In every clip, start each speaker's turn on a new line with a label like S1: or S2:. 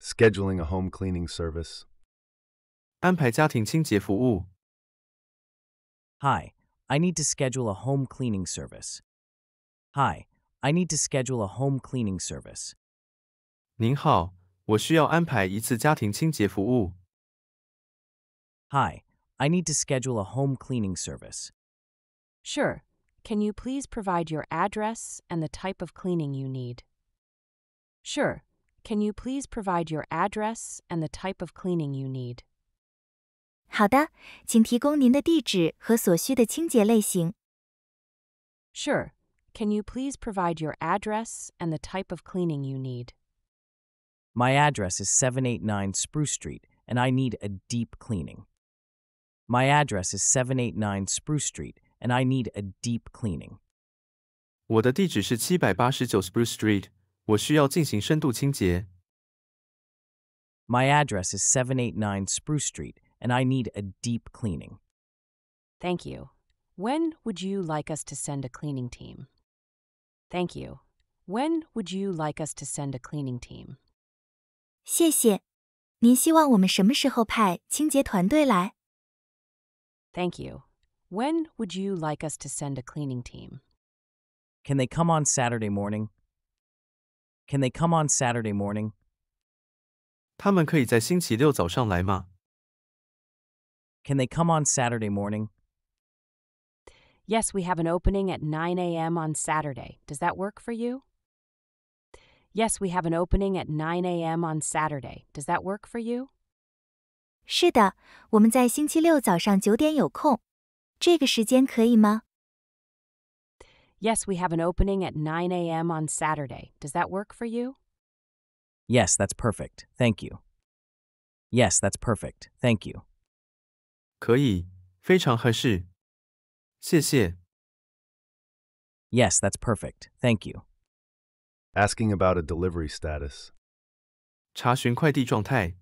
S1: scheduling a home cleaning service.
S2: Hi, I need to schedule a home cleaning service. Hi, I need to schedule a home cleaning service.
S3: Hi, I
S2: need to schedule a home cleaning service.
S4: Sure. Can you please provide your address and the type of cleaning you need? Sure. Can you please provide your address and the type of cleaning you need? 好的，请提供您的地址和所需的清洁类型。Sure. Can you please provide your address and the type of cleaning you need?
S2: My address is 789 Spruce Street, and I need a deep cleaning. My address is 789 Spruce Street, and I need a deep cleaning.
S3: 我的地址是 Spruce Street, 我需要进行深度清洁。
S2: My address is 789 Spruce Street, and I need a deep cleaning.
S4: Thank you. When would you like us to send a cleaning team? Thank you. When would you like us to send a cleaning team? Thank you. When
S5: would you like us to send a cleaning team?
S4: Can they
S2: come on Saturday morning? Can they come on Saturday morning?
S3: 他们可以在星期六早上来吗
S2: ？Can they come on Saturday morning?
S4: Yes, we have an opening at 9 a.m. on Saturday. Does that work for you? Yes, we have an opening at 9 a.m. on Saturday. Does that work for you?
S5: 是的，我们在星期六早上九点有空，这个时间可以吗？
S4: Yes, we have an opening at 9 a.m. on Saturday. Does that work for you?
S2: Yes, that's perfect. Thank you. Yes, that's perfect. Thank you. 可以，非常合适。谢谢。Yes, that's perfect. Thank you.
S1: Asking about a delivery status.
S2: 查询快递状态。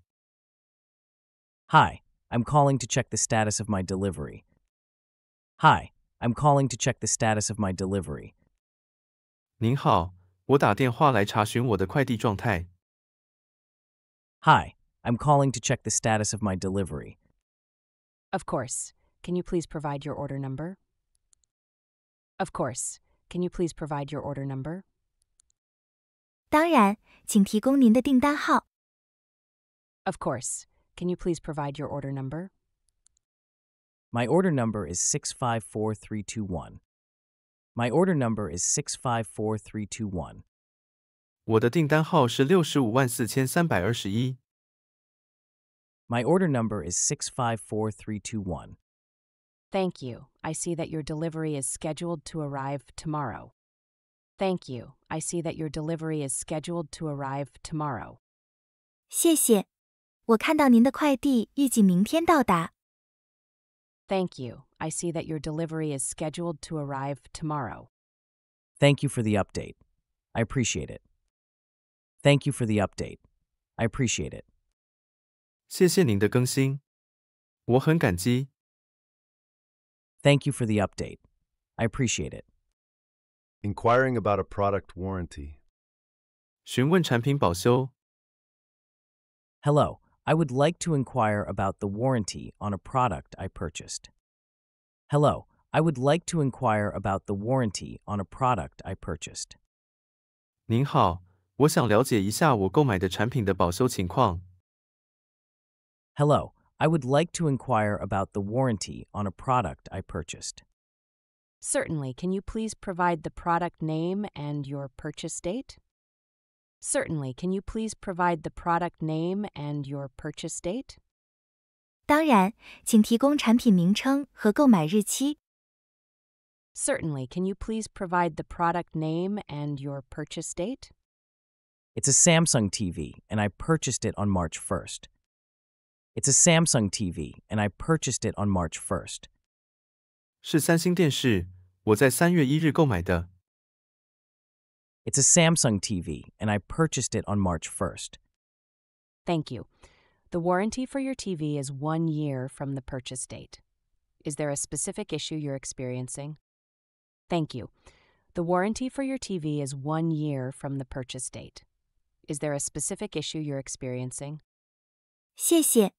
S2: Hi, I'm calling to check the status of my delivery. Hi, I'm calling to check the status of my delivery. Hi, i I'm calling to check the status of my delivery.
S4: Of course. Can you please provide your order number? Of course. Can you please provide your order number?
S5: 当然，请提供您的订单号。
S4: Of course. Can you please provide your order number?
S2: My order number is 654321. My order number is 654321. My order number is 654321.
S4: Thank you. I see that your delivery is scheduled to arrive tomorrow. Thank you. I see that your delivery is scheduled to arrive tomorrow.
S5: 谢谢。我看到您的快递预计明天到达。Thank you. I
S4: see that your delivery is scheduled to arrive tomorrow.
S2: Thank you for the update. I appreciate it. Thank you for the update. I appreciate it. 谢谢您的更新，我很感激。Thank you for the update. I appreciate it. Inquiring about a product warranty. Hello. I would like to inquire about the warranty on a product I purchased. Hello, I would like to inquire about the warranty on a product I
S3: purchased. Hello,
S2: I would like to inquire about the warranty on a product I purchased.
S4: Certainly, can you please provide the product name and your purchase date? Certainly. Can you please provide the product name and your purchase date?
S5: 当然，请提供产品名称和购买日
S4: 期。Certainly. Can you please provide the product name and your purchase date?
S2: It's a Samsung TV, and I purchased it on March 1st. It's a Samsung TV, and I purchased it on March 1st. 是三星电视，我在三月一日购买的。it's a Samsung TV, and I purchased it on March 1st.
S4: Thank you. The warranty for your TV is one year from the purchase date. Is there a specific issue you're experiencing? Thank you. The warranty for your TV is one year from the purchase date. Is there a specific issue you're experiencing?
S5: 谢谢。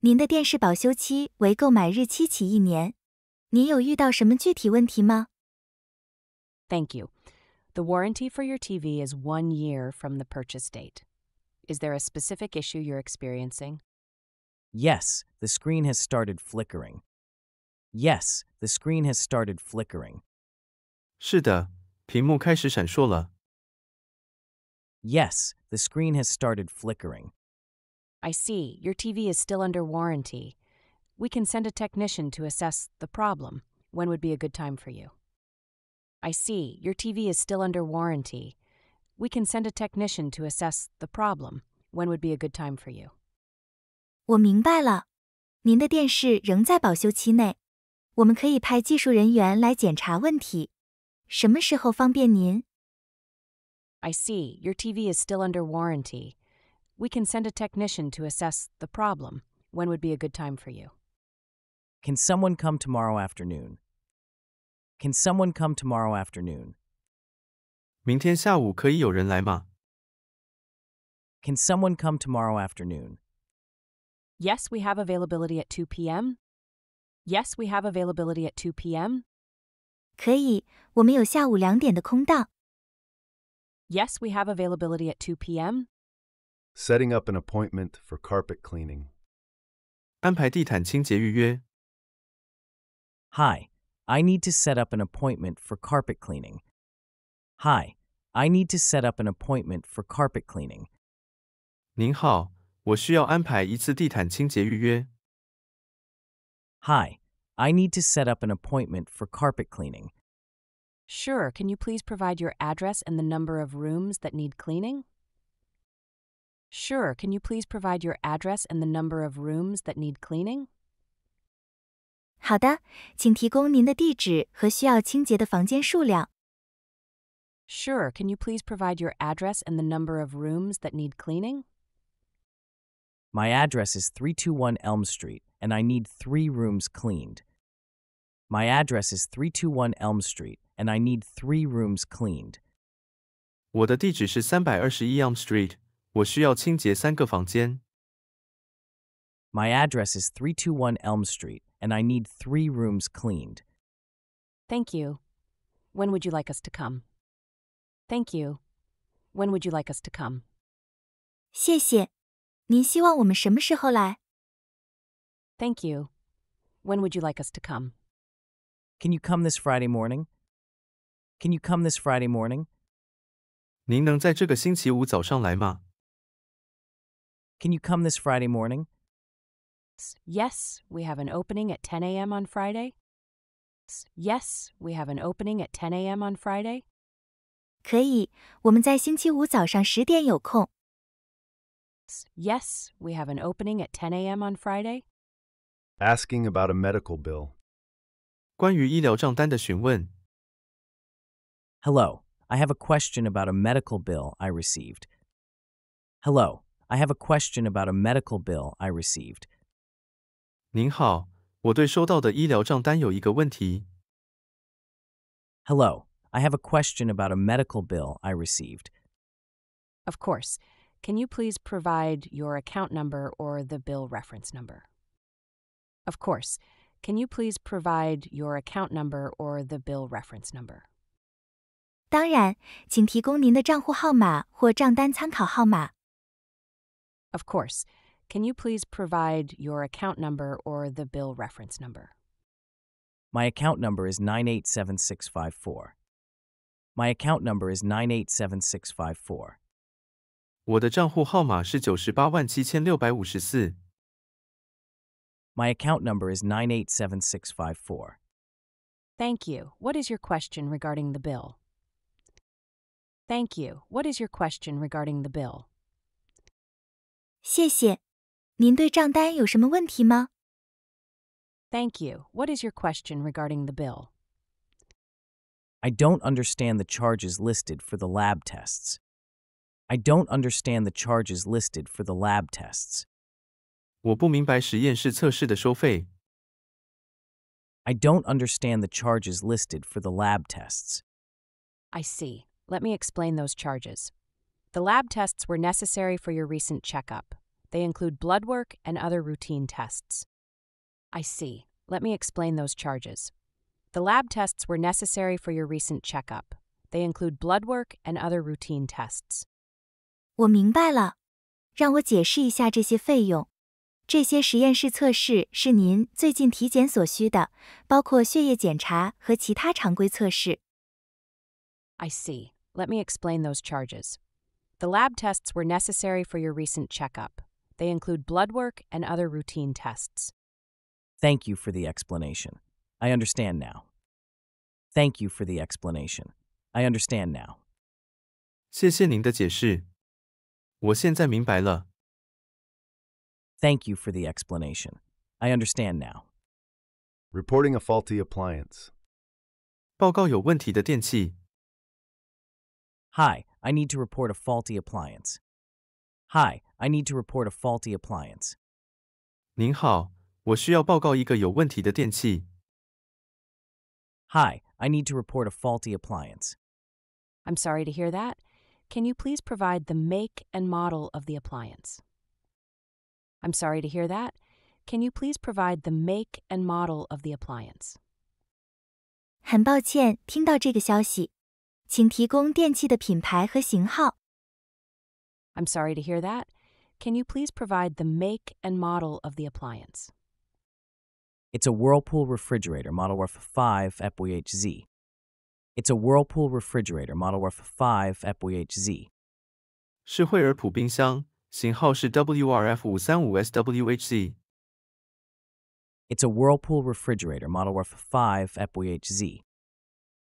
S5: 您的电视保修期为购买日期起一年。您有遇到什么具体问题吗
S4: ？Thank you are experiencing Thank you the warranty for your TV is one year from the purchase date. Is there a specific issue you're experiencing?
S2: Yes, the screen has started flickering. Yes, the screen has started flickering. Yes, the screen has started flickering.
S4: I see. Your TV is still under warranty. We can send a technician to assess the problem. When would be a good time for you? I see, your TV is still under warranty. We can send a technician to assess the problem. When would be a good
S5: time for you? 我明白了，您的电视仍在保修期内，我们可以派技术人员来检查问题。什么时候方便您
S4: ？I see, your TV is still under warranty. We can send a technician to assess the problem. When would be a good time for you?
S2: Can someone come tomorrow afternoon? Can someone come tomorrow afternoon? Can someone come tomorrow
S5: afternoon?
S4: Yes, we have availability at 2 p.m. Yes,
S5: we have availability at 2 p.m. 可以，我们有下午两点的空档。Yes,
S4: we have availability at 2 p.m.
S1: Setting up an
S2: appointment for carpet cleaning.
S3: 安排地毯清洁预约。
S2: Hi, I need to set up an appointment for carpet cleaning. Hi, I need to set up an appointment for carpet cleaning. Hi, I need to set up an appointment for carpet cleaning.
S4: Sure, can you please provide your address and the number of rooms that need cleaning? Sure, can you please
S5: provide your address and the number of rooms that need cleaning? 好的，请提供您的地址和需要清洁的房间数量。
S4: Sure, can you please provide your address and the number of rooms that need cleaning?
S2: My address is 321 Elm Street, and I need three rooms cleaned. My address is 321 Elm Street, and I need three rooms cleaned.
S3: 我的地址是321 Elm Street，我需要清洁三个房间。
S2: My address is 321 Elm Street, and I need three rooms cleaned.
S4: Thank you. When would you like us to come? Thank you. When would you like us to come? 谢谢。
S5: 您希望我们什么时候来? Thank you. When would you like us to come?
S2: Can you come this Friday morning? Can you come this Friday morning?
S3: 您能在这个星期五早上来吗?
S2: Can you come this Friday morning?
S4: Yes, we have an opening at 10 a.m. on Friday. Yes, we have an opening at 10 a.m. on Friday. Yes, we have an opening at 10 a.m. on Friday.
S1: Asking about a medical bill.
S2: Hello, I have a question about a medical bill I received. Hello, I have a question about a medical bill I received. 您好，我对收到的医疗账单有一个问题。Hello, I have a question about a medical bill I received.
S4: Of course. Can you please provide your account number or the bill reference number? Of course. Can you please provide your account number or the bill reference number?
S5: 当然，请提供您的账户号码或账单参考号码。Of course.
S4: Can you please provide your account number or the bill reference number?
S2: My account number is 987654. My account number is 987654. My account number is 987654.
S4: Thank you. What is your question regarding the bill? Thank you. What is your question regarding the bill?
S5: 谢谢，您对账单有什么问题吗？Thank
S4: you. What is your question regarding the bill?
S2: I don't understand the charges listed for the lab tests. I don't understand the charges listed for the lab tests. 我不明白实验室测试的收费。I don't understand the charges listed for the lab tests.
S4: I see. Let me explain those charges. The lab tests were necessary for your recent checkup. They include blood work and other routine tests. I see. Let me explain those charges. The lab tests were necessary for your recent checkup. They include blood
S5: work and other routine tests. 我明白了，让我解释一下这些费用。这些实验室测试是您最近体检所需的，包括血液检查和其他常规测试。I see. Let
S4: me explain those charges. The lab tests were necessary for your recent checkup. They include blood work and other routine tests.
S2: Thank you for the explanation. I understand now. Thank you for the explanation. I understand now.
S3: 谢谢您的解释。我现在明白了。
S2: Thank you for the explanation. I understand now. Reporting a faulty appliance. 报告有问题的电器。Hi, I need to report a faulty appliance. Hi, I need to report a faulty appliance. Hi, I need to report a faulty appliance.
S4: I'm sorry to hear that. Can you please provide the make and model of the appliance? I'm sorry to hear that. Can you please provide the make and model of the
S5: appliance? 很抱歉听到这个消息，请提供电器的品牌和型号。I'm sorry to hear that. Can you please
S4: provide the make and model of the appliance?
S2: It's a Whirlpool refrigerator, model worth 5 FWHZ. It's a Whirlpool refrigerator, model worth
S3: 5 FWHZ. 是惠而浦冰箱，型号是 WRF 五三五 It's
S2: a Whirlpool refrigerator, model worth 5 FWHZ.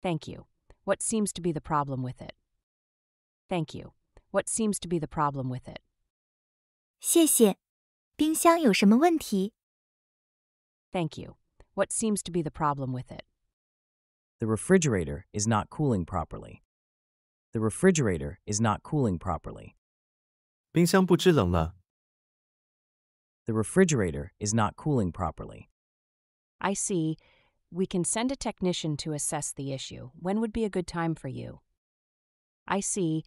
S4: Thank you. What seems to be the problem with it? Thank you. What seems to be the problem with it? 谢谢。冰箱有什么问题？Thank you. What seems to be the problem with it?
S2: The refrigerator is not cooling properly. The refrigerator is not cooling properly. 冰箱不制冷了。The refrigerator is not cooling properly.
S4: I see. We can send a technician to assess the issue. When would be a good time for you? I see.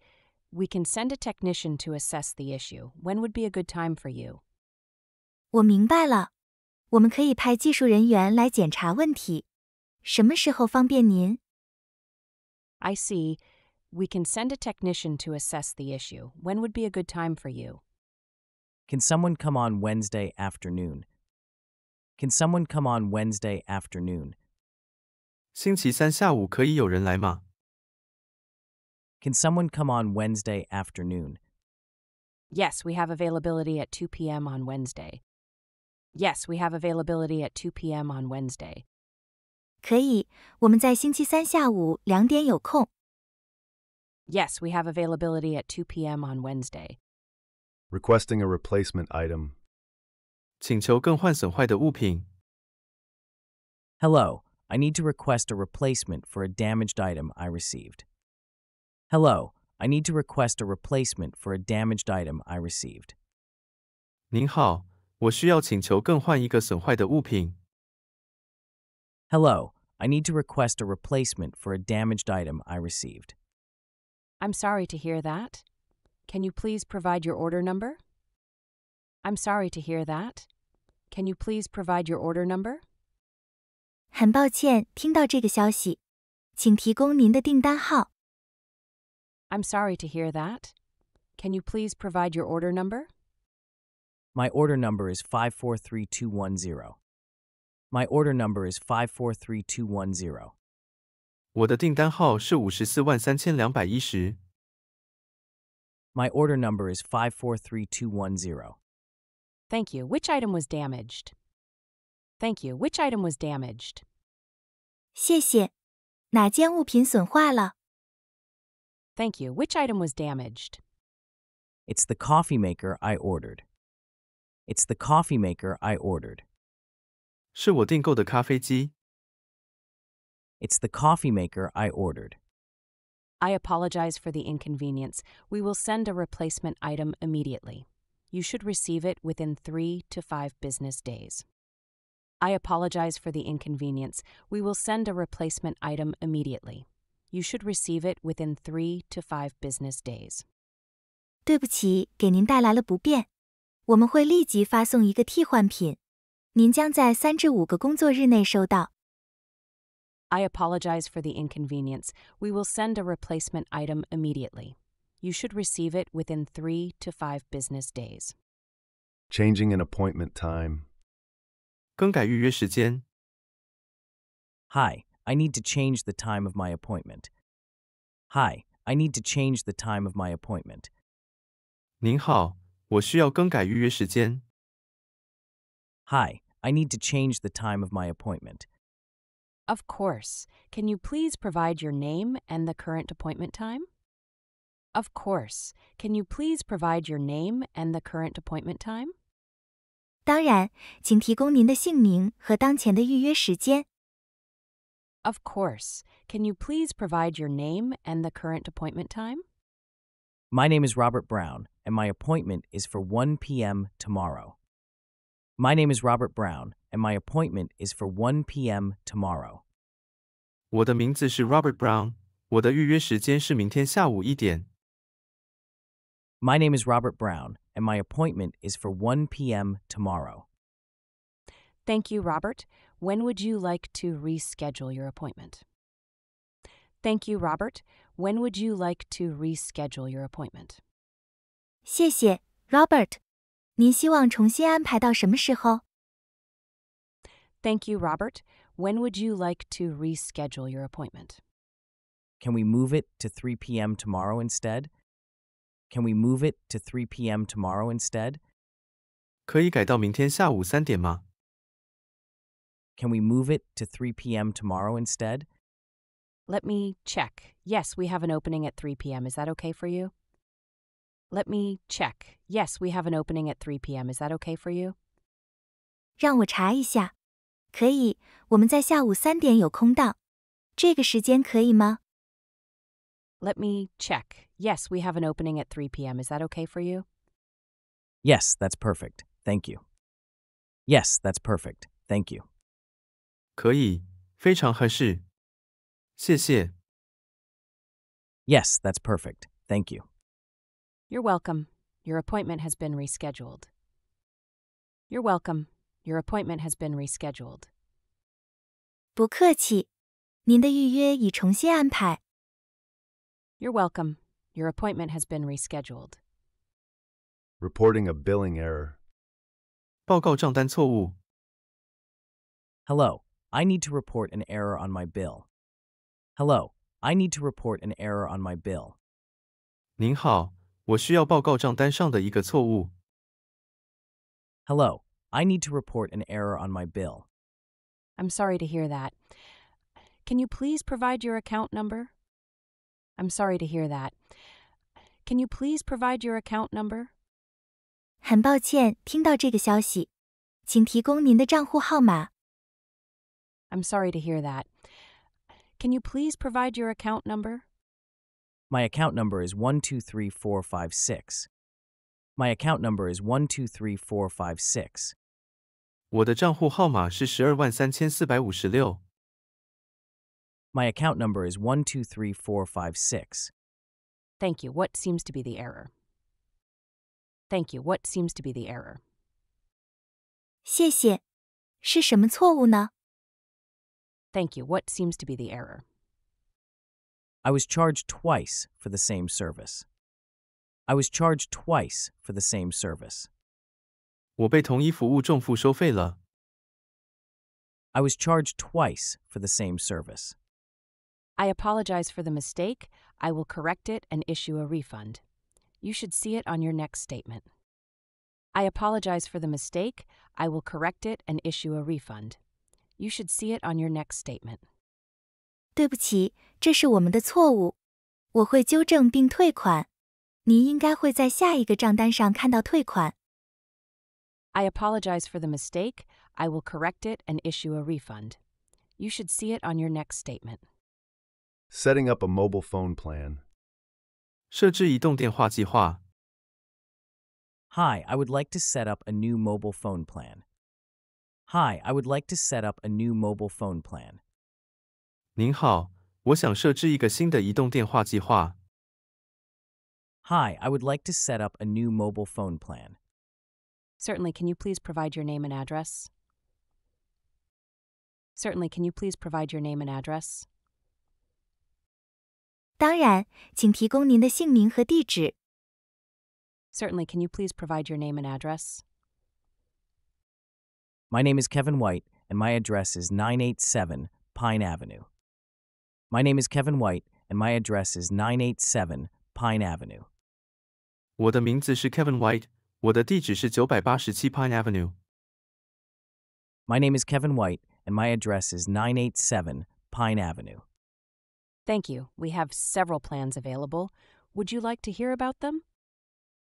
S4: We can send a technician to assess the issue. When would be a good time for
S5: you? I see. We
S4: can send a technician to assess the issue. When would be a good time for you?
S5: Can
S2: someone come on Wednesday afternoon? Can someone come on Wednesday afternoon?
S3: 星期三下午可以有人来吗？
S2: can someone come on Wednesday afternoon?
S4: Yes, we have availability at 2 p.m. on Wednesday. Yes, we have availability at 2 p.m. on Wednesday.
S5: 可以，我们在星期三下午两点有空。
S4: Yes, we have availability at 2 p.m. on Wednesday.
S1: Requesting a replacement
S3: item. 请求更换损坏的物品。
S2: Hello, I need to request a replacement for a damaged item I received. Hello, I need to request a replacement for a damaged item I received. Hello, I need to request a replacement for a damaged item I received.
S4: I'm sorry to hear that. Can you please provide your order number? I'm sorry to hear that. Can you please provide your order number?
S5: 很抱歉听到这个消息，请提供您的订单号。
S4: I'm sorry to hear that. Can you please provide your order number?
S2: My order number is 543210. My order number is 543210. My order number is 543210.
S4: Thank you. Which item was damaged? Thank you. Which item was damaged? 谢谢。
S5: 哪件物品损坏了？
S4: Thank you. Which item was damaged?
S2: It's the coffee maker I ordered. It's the coffee maker I ordered. It's the coffee maker I ordered.
S4: I apologize for the inconvenience. We will send a replacement item immediately. You should receive it within three to five business days. I apologize for the inconvenience. We will send a replacement item immediately you should receive it within three
S5: to five business days. 对不起，给您带来了不便。我们会立即发送一个替换品，您将在三至五个工作日内收到。
S4: I apologize for the inconvenience. We will send a replacement item immediately. You should receive it within three to five business days.
S2: Changing an appointment time. 更改预约时间. Hi, I need to change the time of my appointment. Hi, I need to change the time of my appointment. Hi, I need to change the time of my appointment.
S4: Of course. Can you please provide your name and the current appointment time? Of course. Can you please provide your name and the current appointment time?
S5: 当然，请提供您的姓名和当前的预约时间。of course. Can you please provide your name and the current appointment
S4: time?
S2: My name is Robert Brown, and my appointment is for 1 p.m. tomorrow. My name is Robert Brown, and my appointment is for 1 p.m.
S3: tomorrow. 我的名字是 Robert Robert Brown，我的预约时间是明天下午一点。
S2: My name is Robert Brown, and my appointment is for 1 p.m. tomorrow.
S4: Thank you, Robert. When would you like to reschedule your appointment? Thank you, Robert. When would you like to reschedule your appointment?
S5: 谢谢，Robert。您希望重新安排到什么时候
S4: ？Thank you, Robert. When would you like to reschedule your appointment?
S2: Can we move it to 3 p.m. tomorrow instead? Can we move it to 3 p.m. tomorrow instead? 可以改到明天下午三点吗？can we move it to 3 p.m. tomorrow instead?
S4: Let me check. Yes, we have an opening at 3 p.m. Is that okay for you? Let me check. Yes, we have an opening at 3 p.m.
S5: Is that okay for you? Let me
S4: check. Yes, we have an opening at 3 p.m. Is that okay for you?
S2: Yes, that's perfect. Thank you. Yes, that's perfect. Thank you.
S3: 可以，非常合适。谢谢。
S2: Yes, that's perfect. Thank you.
S4: You're welcome. Your appointment has been rescheduled. You're welcome. Your appointment has been rescheduled. 不客气，您的预约已重新安排。You're welcome. Your appointment has been rescheduled.
S1: Reporting a billing error.
S2: 报
S3: 告账单错误。
S2: Hello, I need to report an error on my bill. Hello, I need to report an error on my bill. Hello, I need to report an error on my bill.
S4: I'm sorry to hear that. Can you please provide your account number? I'm sorry to hear that. Can you please provide your account number?
S5: 很抱歉听到这个消息，请提供您的账户号码。I'm sorry
S4: to hear that. Can you please provide your account number?
S2: My account number is 123456. My account number is
S3: 123456.
S2: My account number is 123456.
S4: Thank you. What seems to be the error? Thank you. What seems to be the error?
S5: 谢谢。是什么错误呢？
S4: Thank you. What seems to be the error?
S2: I was charged twice for the same service. I was charged twice for the same service. 我被同一服务重复收费了。I was charged twice for the same service.
S4: I apologize for the mistake. I will correct it and issue a refund. You should see it on your next statement. I apologize for the mistake. I will correct it and issue a refund. You should see it on your next
S5: statement. 对不起，这是我们的错误，我会纠正并退款。您应该会在下一个账单上看到退款。
S4: I apologize for the mistake. I will correct it and issue a refund. You should see it on your next statement.
S1: Setting up a mobile phone plan.
S3: 设置移动电话计划。
S4: Hi, I would like to set up
S2: a new mobile phone plan. Hi, I would like to set up a new mobile phone plan. Hi, I would like to set up a new mobile phone plan.
S4: Certainly, can you please provide your name and address? Certainly, can you please provide your name and address?
S5: Certainly,
S4: can you please provide your name and address?
S2: My name is Kevin White, and my address is 987 Pine Avenue. My name is Kevin White, and my address is 987
S3: Pine Avenue. My 987
S2: Pine name is Kevin White, and my address is 987 Pine Avenue.
S4: Thank you. We have several plans available. Would you like to hear about them?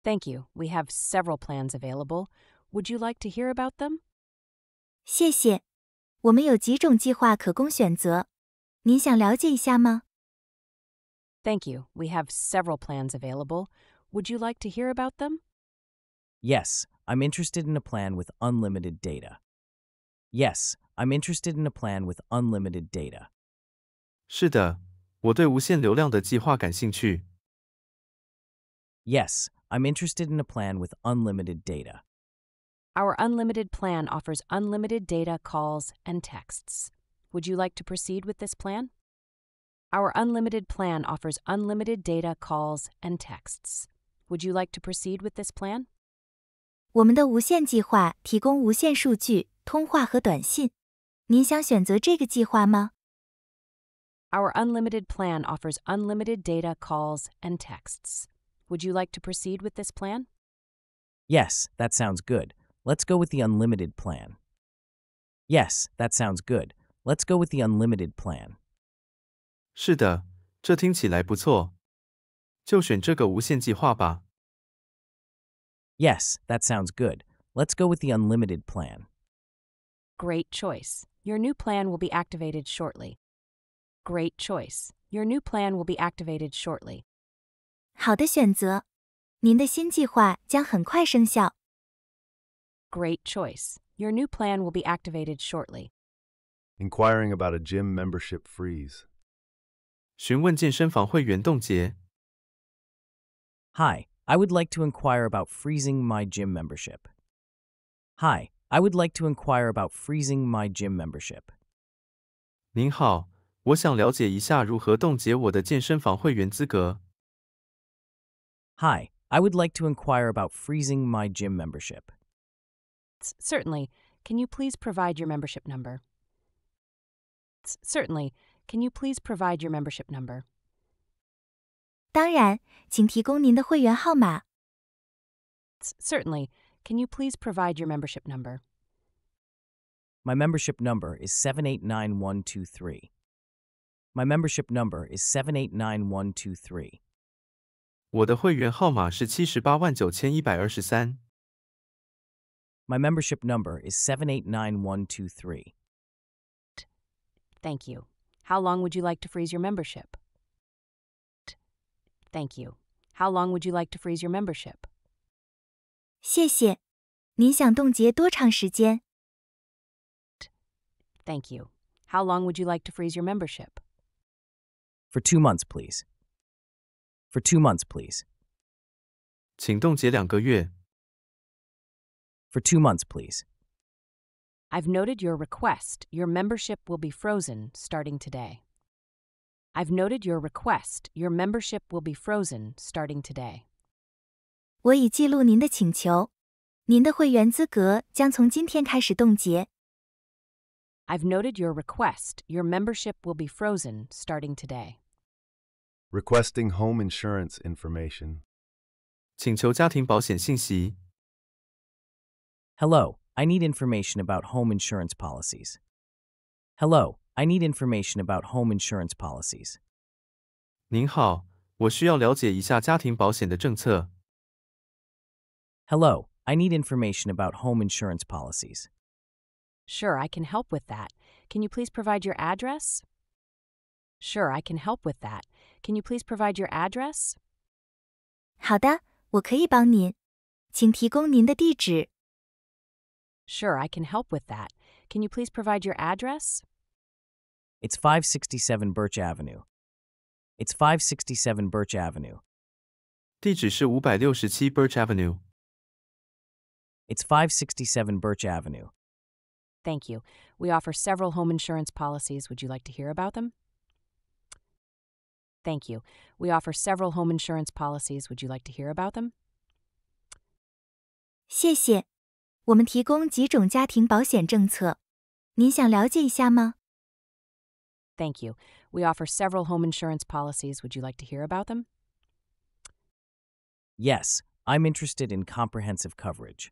S4: Thank you. We have several plans available. Would you like to hear about them?
S5: 谢谢。我们有几种计划可供选择，您想了解一下吗？Thank you. We have
S4: several plans available. Would you like to hear about them?
S2: Yes, I'm interested in a plan with unlimited data. Yes, I'm interested in a plan with
S3: unlimited data. 是的，我对无限流量的计划感兴趣。
S2: Yes, I'm interested in a plan with unlimited data.
S4: Our unlimited plan offers unlimited data, calls, and texts. Would you like to proceed with this plan? Our unlimited plan offers unlimited data, calls, and texts. Would you like to proceed
S5: with this plan? 我们的无限计划提供无限数据、通话和短信。您想选择这个计划吗
S4: ？Our unlimited plan offers unlimited data, calls, and texts. Would you like to proceed with this plan?
S2: Yes, that sounds good. Let's go with the unlimited plan. Yes, that sounds good. Let's go with
S3: the unlimited plan. 是的，这听起来不错。就选这个无限计划吧。
S2: Yes, that sounds good. Let's go with the unlimited plan.
S4: Great choice. Your new plan will be activated
S5: shortly. Great choice. Your new plan will be activated shortly. 好的选择，您的新计划将很快生效。great choice. Your new plan will be activated shortly.
S1: Inquiring about a gym membership freeze.
S2: Hi, I would like to inquire about freezing my gym membership. Hi, I would like to inquire about freezing my gym membership. I would like to inquire about freezing my gym membership
S4: certainly. Can you please provide your membership number? certainly. Can you please provide your membership number?
S5: 当然，请提供您的会员号码。
S4: certainly. Can you please provide your membership number?
S2: My membership number is 789123. My membership number is 789123.
S3: 我的会员号码是七十八万九千一百二十三。
S2: my membership number is 789123.
S4: Thank you. How long would you like to freeze your membership? Thank you. How long would you like to freeze your membership? Thank you. How long would you like to freeze your membership?
S2: For two months, please. For two months, please. 请冻结两个月。for two months, please.
S4: I've noted your request. Your membership will be frozen starting today. I've noted your request. Your membership will be frozen
S5: starting today. 我已记录您的请求，您的会员资格将从今天开始冻结。I've noted your request.
S4: Your membership will be frozen starting today.
S1: Requesting home insurance
S2: information.
S3: 请求家庭保险信息。
S2: Hello, I need information about home insurance policies. Hello, I need information about home insurance policies. Hello, I need information about home insurance policies.
S4: Sure, I can help with that. Can you please provide your address? Sure, I can help with that. Can you please provide your address? 好的，我可以帮您，请提供您的地址。Sure, I can help with that. Can you please provide your address?
S2: It's 567 Birch Avenue. It's 567 Birch Avenue.
S3: 地址是567 Birch Avenue.
S2: It's 567 Birch Avenue.
S4: Thank you. We offer several home insurance policies. Would you like to hear about them? Thank you. We offer several home
S5: insurance policies. Would you like to hear about them? 谢谢。我们提供几种家庭保险政策，您想了解一下吗
S4: ？Thank you. We offer several home insurance policies. Would you like to hear about them?
S2: Yes, I'm interested in comprehensive coverage.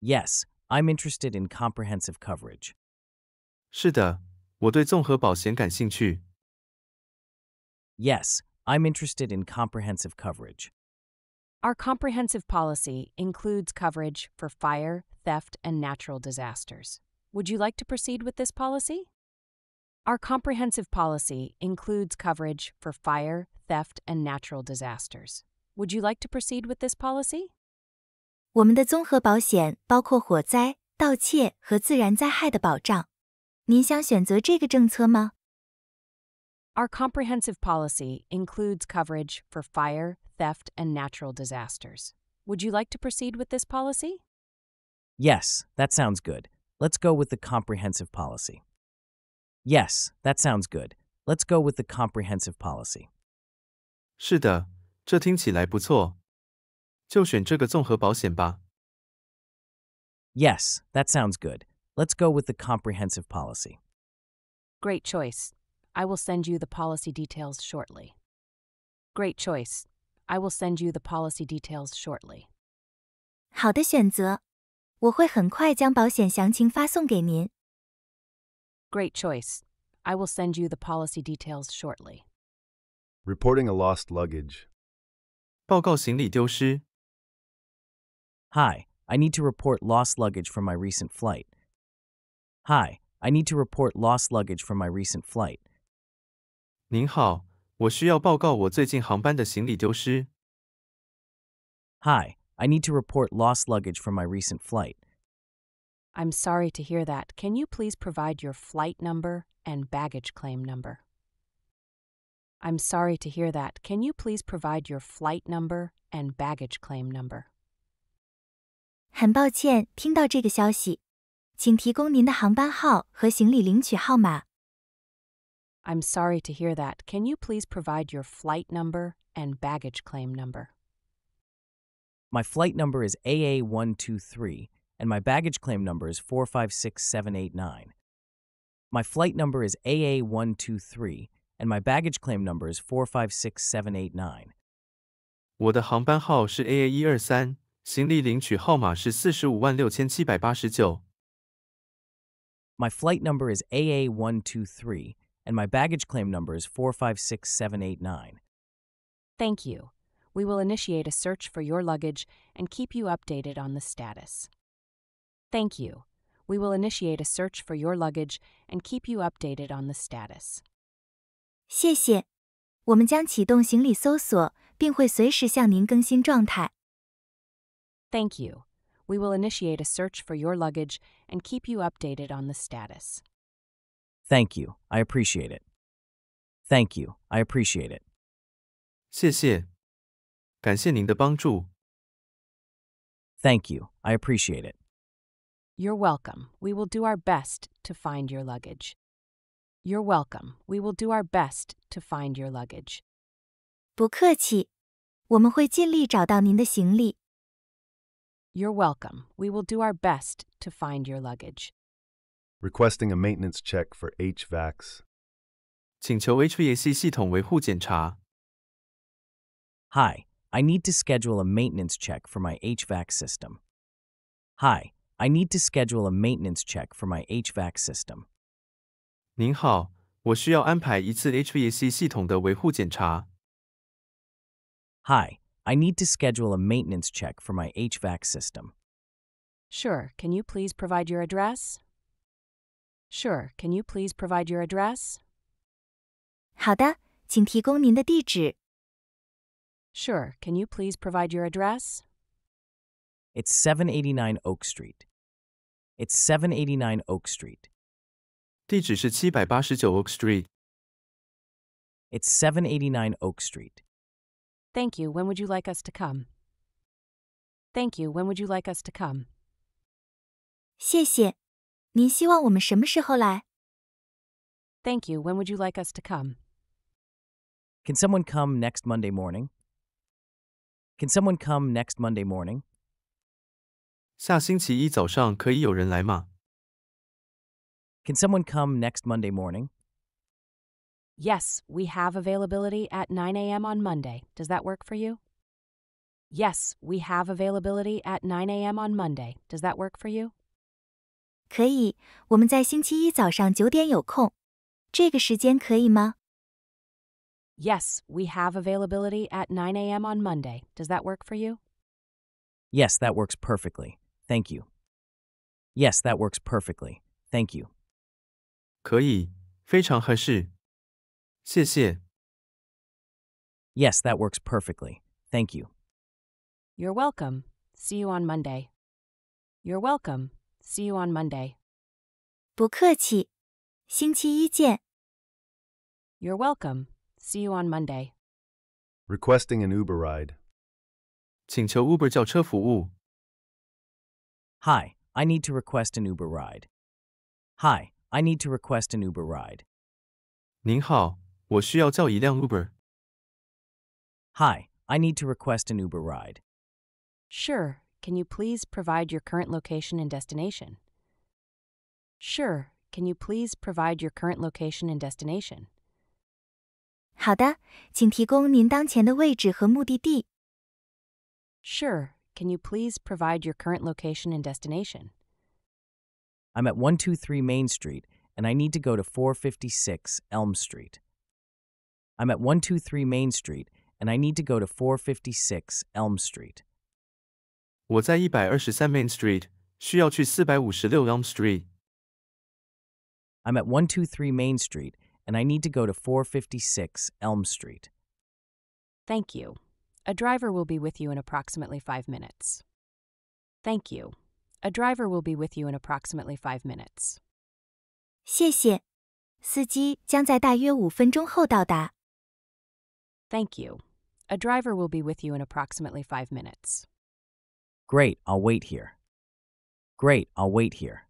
S2: Yes, I'm interested in comprehensive coverage.
S3: 是的，我对综合保险感兴趣。
S2: Yes, I'm interested in comprehensive coverage.
S4: Our comprehensive policy includes coverage for fire, theft, and natural disasters. Would you like to proceed with this policy? Our comprehensive policy includes coverage for fire, theft, and natural disasters. Would you like to proceed with this policy? Our comprehensive policy includes coverage for fire, theft, and natural disasters. Would you like to proceed with this policy?
S2: Yes, that sounds good. Let's go with the comprehensive policy. Yes, that sounds good. Let's go with the comprehensive policy.
S3: 是的，这听起来不错。就选这个综合保险吧。
S2: Yes, that sounds good. Let's go with the comprehensive policy.
S4: Great choice. I will send you the policy details shortly. Great choice.
S5: I will send you the policy details shortly. 好的选择，我会很快将保险详情发送给您。Great choice.
S4: I will send you the policy details shortly.
S1: Reporting a lost luggage.
S2: 报告行李丢失。Hi, I need to report lost luggage from my recent flight. Hi, I need to report lost luggage from my recent flight.
S3: 您好。我需要报告我最近航班的行李
S2: 丢失。Hi, I need to report lost luggage from my recent flight.
S4: I'm sorry to hear that. Can you please provide your flight number and baggage claim number? I'm sorry to hear that. Can you please provide your flight number and baggage claim number?
S5: 很抱歉听到这个消息，请提供您的航班号和行李领取号码。I'm sorry to
S4: hear that. Can you please provide your flight number and baggage claim number?
S2: My flight number is AA123, and my baggage claim number is 456789. My flight number is AA123, and my baggage claim number is 456789. My flight number is AA123, and my baggage claim number is 456789.
S4: Thank you. We will initiate a search for your luggage and keep you updated on the status. Thank you. We will initiate a search for your luggage and keep you updated on the status.
S5: 谢谢。我们将启动行李搜索，并会随时向您更新状态。
S4: Thank you. We will initiate a search for your luggage and keep you updated on the status.
S2: Thank you. I appreciate it. Thank you. I appreciate it. 谢谢，感谢您的帮助。Thank you. I appreciate it.
S4: You're welcome. We will do our best to find your luggage. You're welcome. We will do our best to find your luggage. 不客气，我们会尽力找到您的行李。You're welcome. We will do our best to find your luggage
S1: requesting a maintenance check for HVACs.
S3: 请求 HVAC 系统维护检查。
S2: HVAC I need to schedule a maintenance check for my HVAC system. Hi, I need to schedule a maintenance check for my HVAC system.
S3: 您好，我需要安排一次 HVAC 系统的维护检查。
S2: Hi, I need to schedule a maintenance check for my HVAC system.
S4: Sure, can you please provide your address? Sure, can you please provide your address? Sure. can you please provide your address?
S2: It's 789 Oak Street. It's 789 Oak Street. 地址是789 Oak Street. It's 789 Oak Street.
S4: Thank you. When would you like us to come? Thank you. When would you like us to come? 谢谢。您希望我们什么时候来？Thank you. When would you like us to come?
S2: Can someone come next Monday morning? Can someone come next Monday morning?
S3: 下星期一早上可以有人来吗
S2: ？Can someone come next Monday morning?
S4: Yes, we have availability at 9 a.m. on Monday. Does that work for you? Yes, we have availability at 9 a.m. on Monday. Does that work for you?
S5: 可以，我们在星期一早上九点有空，这个时间可以吗
S4: ？Yes, we have availability at 9 a.m. on Monday. Does that work for you?
S2: Yes, that works perfectly. Thank you. Yes, that works perfectly. Thank you. 可以，非常合适。谢谢。Yes, that works perfectly. Thank you.
S4: You're welcome. See you on Monday. You're welcome. See you on Monday. 不客气，星期一见。You're welcome. See you on Monday.
S1: Requesting an Uber
S2: ride.
S3: 请求 Uber 叫车服务。
S2: Hi, I need to request an Uber ride. Hi, I need to request an Uber ride.
S3: 您好，我需要叫一辆 Uber。
S4: Hi,
S2: I need to request an Uber ride.
S4: Sure, can you please provide your current location and destination? Sure. Can you please provide your current location and destination? Sure. Can you please provide your current location and destination?
S2: I'm at 123 Main Street and I need to go to 456 Elm Street. I'm at 123 Main Street and I need to go to 456 Elm Street.
S3: 我在一百二十三 Main Street，需要去四百五十六 Elm Street。I'm at 123 Main Street
S2: and I need to go to 456 Elm Street.
S4: Thank you. A driver will be with you in approximately five minutes. Thank you. A driver will be with you in approximately five minutes.
S5: 谢谢，司机将在大约五分钟后到达。Thank you. A driver will
S4: be with you in approximately five minutes.
S2: Great, I'll wait here. Great, I'll wait here.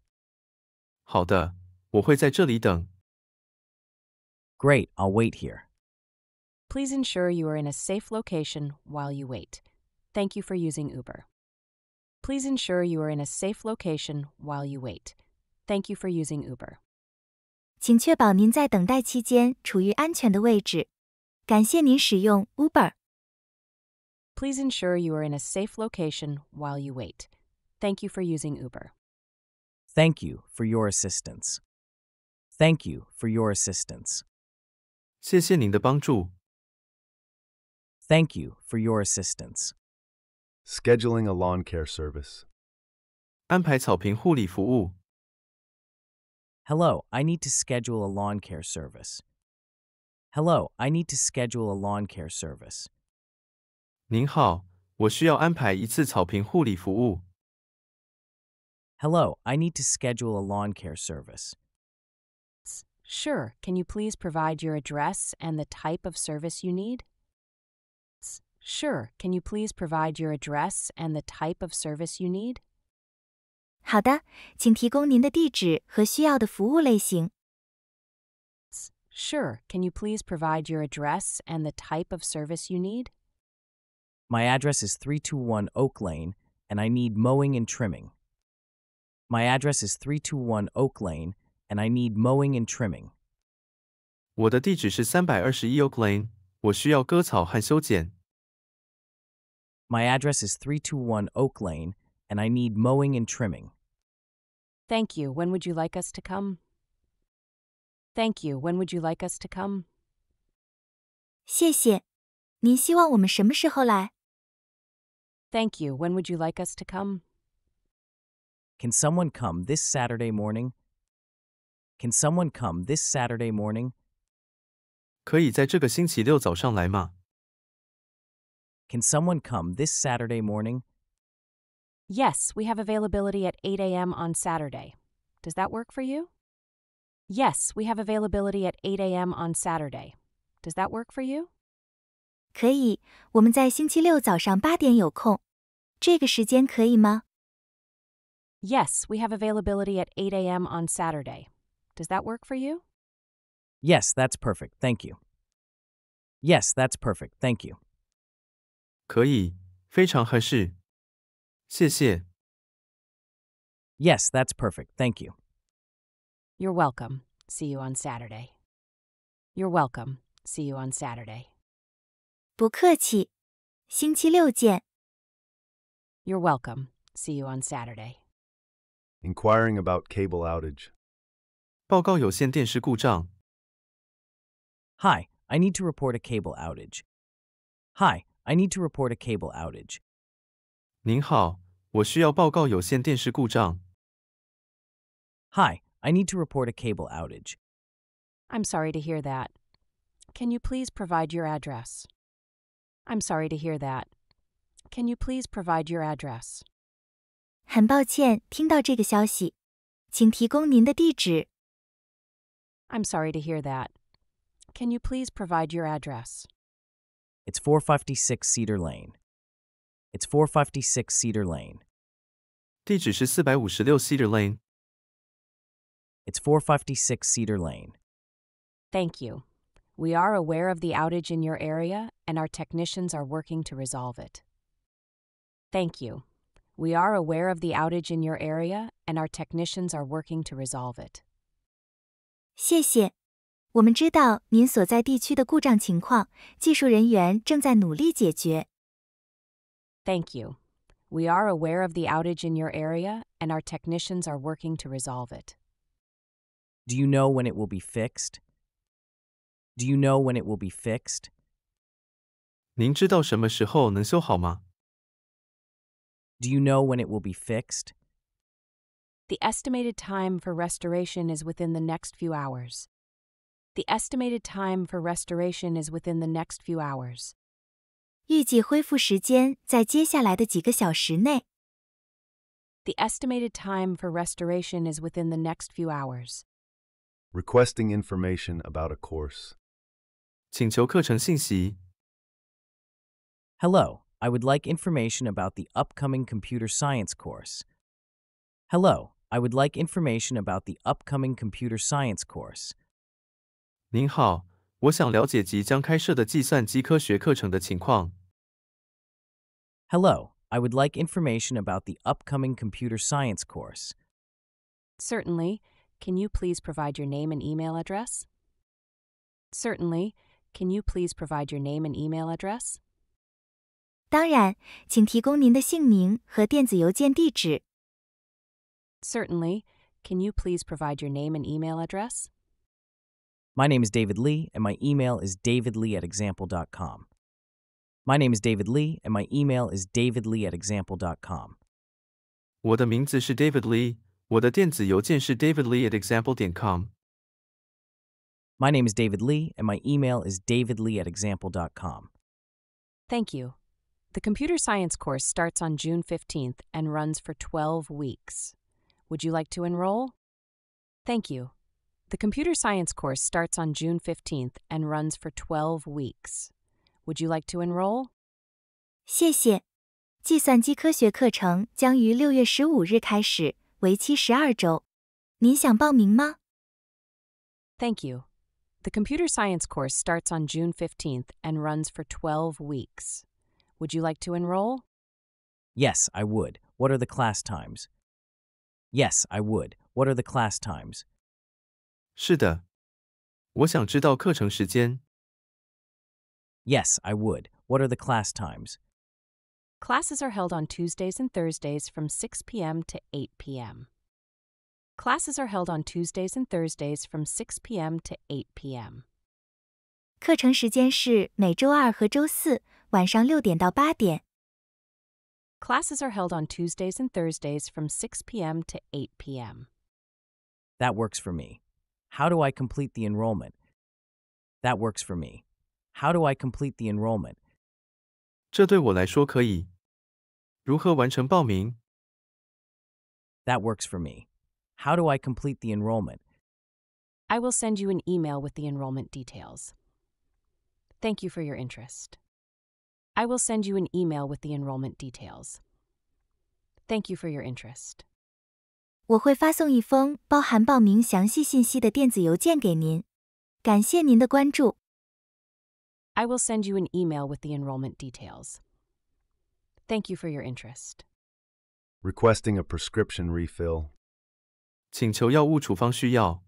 S2: Great, i I'll wait here.
S4: Please ensure you are in a safe location while you wait. Thank you for using Uber. Please ensure you are in a safe location while you wait. Thank you for using Uber.
S5: 请确保您在等待期间处于安全的位置。感谢您使用 Uber。
S4: Please ensure you are in a safe location while you wait. Thank you for using Uber.
S2: Thank you for your assistance. Thank you for your assistance. Thank you for your assistance. Scheduling a lawn care service.
S3: Hello,
S2: I need to schedule a lawn care service. Hello, I need to schedule a lawn care service.
S3: 您好，我需要安排一次草坪护理服务。
S2: Hello, I need to schedule a lawn care service.
S4: Sure, can you please provide your address and the type of service you need? Sure, can you please provide your address and the type of service you need?
S5: 好的，请提供您的地址和需要的服务类型。
S4: Sure, can you please provide your address and the type of service you need?
S2: My address is 321 Oak Lane, and I need mowing and trimming. My address is 321 Oak Lane, and I need mowing and trimming.
S3: 我的地址是321 Oak
S2: address is 321 Oak Lane, and I need mowing and trimming.
S4: Thank you. When would you like us to come? Thank you. When would you like us to come? 谢谢。
S5: 您希望我们什么时
S4: 候来？Thank you. When would you like us to come?
S2: Can someone come this Saturday morning? Can someone come this Saturday morning? Can someone come this Saturday morning?
S4: Yes, we have availability at 8 a.m. on Saturday. Does that work for you? Yes, we have availability at 8 a.m. on Saturday. Does that work for you?
S5: 可以，我们在星期六早上八点有空，这个时间可以吗
S4: ？Yes, we have availability at 8 a.m. on Saturday. Does that work for you?
S2: Yes, that's perfect. Thank you. Yes, that's perfect. Thank you. 可以，非常合适。谢谢。Yes, that's perfect. Thank you.
S4: You're welcome. See you on Saturday. You're welcome. See you on Saturday. 不客气，星期六见。You're welcome. See you on Saturday.
S1: Inquiring about cable outage. 报告有线电视故障。
S2: Hi, I need to report a cable outage. Hi, I need to report a cable outage.
S3: 您好，我需要报告有线电视故障。
S2: Hi, I need to report a cable outage.
S4: I'm sorry to hear that. Can you please provide your address? I'm sorry to hear that. Can you please provide your address?
S5: 很抱歉听
S4: 到这个消息，请提供您的地址。I'm sorry to hear that. Can you please provide your address?
S2: It's 456 Cedar Lane. It's 456 Cedar Lane. 地址是456 Cedar Lane. It's 456 Cedar Lane.
S4: Thank you. We are aware of the outage in your area, and our technicians are working to resolve it. Thank you. We are aware of the outage in your area, and our technicians
S5: are working to resolve it. 谢谢。我们知道您所在地区的故障情况，技术人员正在努力解决。
S4: Thank you. We are aware of the outage in your area, and our technicians are working to resolve it.
S2: Do you know when it will be fixed? Do you know when it will be fixed? Do you know when it will be fixed?
S4: The estimated time for restoration is within the next few hours. The estimated time for restoration is within the next few hours.
S5: The estimated time for
S4: restoration is within the next few hours.
S1: Requesting information
S2: about a course. Hello, I would like information about the upcoming computer science course. Hello, I would like information about the upcoming computer science course. Hello, I would like information about the upcoming computer science course.
S4: Certainly. Can you please provide your name and email address? Certainly. Can you please provide your name and email address?
S5: 当然，请提供您的姓名和电子邮件地址。
S4: Certainly. Can you please provide your name and email address? My
S2: name is David Lee, and my email is davidlee at example.com. My name is David Lee, and my email is davidlee at example.com.
S3: 我的名字是 David Lee，我的电子邮件是 davidlee at example.com。my name is David Lee,
S2: and my email is davidlee at example.com.
S4: Thank you. The computer science course starts on June 15th and runs for 12 weeks. Would you like to enroll? Thank you. The computer science course starts on
S5: June 15th and runs for 12 weeks. Would you like to enroll? 谢谢计算机科学课程将于6月15日开始为期 you.
S4: The computer science course starts on June 15th and runs for 12 weeks. Would you like to enroll?
S2: Yes, I would. What are the class times? Yes, I would. What are the class times? Yes, I would. What are the class times?
S4: Classes are held on Tuesdays and Thursdays from 6 p.m. to 8 p.m. Classes are held on Tuesdays and Thursdays from 6 p.m. to 8 p.m.
S5: 课程时间是每周二和周四晚上六点到八点。
S4: Classes are held on Tuesdays and Thursdays from 6 p.m. to 8 p.m.
S2: That works for me. How do I complete the enrollment? That works for me. How do I complete the enrollment? That works for me. How do I complete the enrollment?
S4: I will send you an email with the enrollment details. Thank you for your interest. I will send you an email with the enrollment details. Thank you for your interest.
S5: 我会发送一封包含报名详细信息的电子邮件给您。感谢您的关注。
S4: I will send you an email with the enrollment details. Thank you for your interest.
S1: Requesting a prescription refill.
S3: 请求药物处方需要。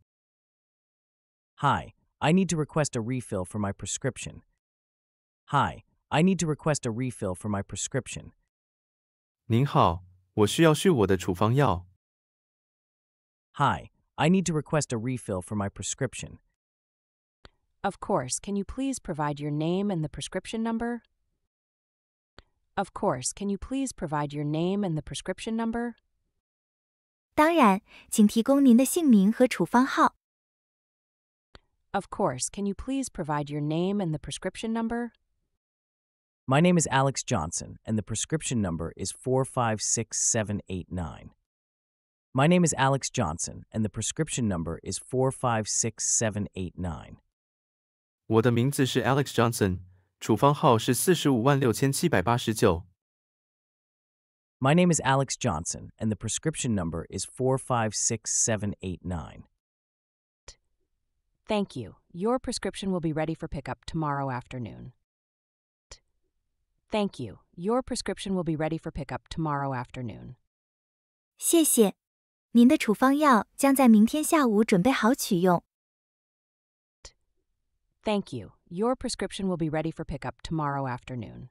S2: Hi, I need to request a refill for my prescription. Hi, I need to request a refill for my prescription.
S3: 您好，我需要续我的处方药。
S2: Hi, I need to request a refill for my prescription.
S4: Of course, can you please provide your name and the prescription number? Of course, can you please provide your name and the prescription number?
S5: 当然，请提供您的姓名和处方号。
S4: Of course, can you please provide your name and the prescription number?
S2: My name is Alex Johnson, and the prescription number is 456789. My name is Alex Johnson, and the prescription number is 456789.
S3: 我的名字是 Alex Johnson，处方号是四十五万六千七百八十九。
S2: my name is Alex Johnson, and the prescription number is 456789.
S4: Thank you. Your prescription will be ready for pickup tomorrow afternoon. Thank you.
S5: Your prescription will be ready for pickup tomorrow afternoon. 谢谢，您的处方药将在明天下午准备好取用。
S4: Thank you. Your prescription will be ready for pickup tomorrow afternoon.